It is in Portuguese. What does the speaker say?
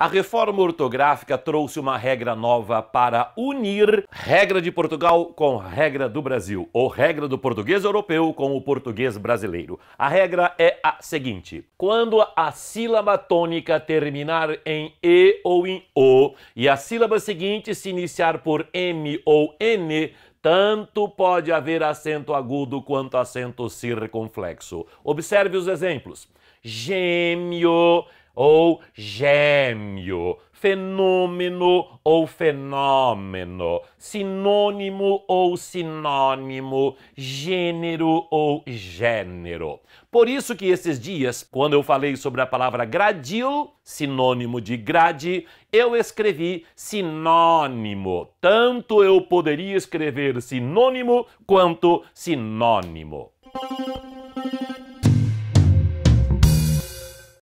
A reforma ortográfica trouxe uma regra nova para unir regra de Portugal com regra do Brasil, ou regra do português europeu com o português brasileiro. A regra é a seguinte: quando a sílaba tônica terminar em E ou em O e a sílaba seguinte se iniciar por M ou N, tanto pode haver acento agudo quanto acento circunflexo. Observe os exemplos. Gêmeo ou gêmeo, fenômeno ou fenômeno, sinônimo ou sinônimo, gênero ou gênero. Por isso que esses dias, quando eu falei sobre a palavra gradil, sinônimo de grade, eu escrevi sinônimo. Tanto eu poderia escrever sinônimo quanto sinônimo.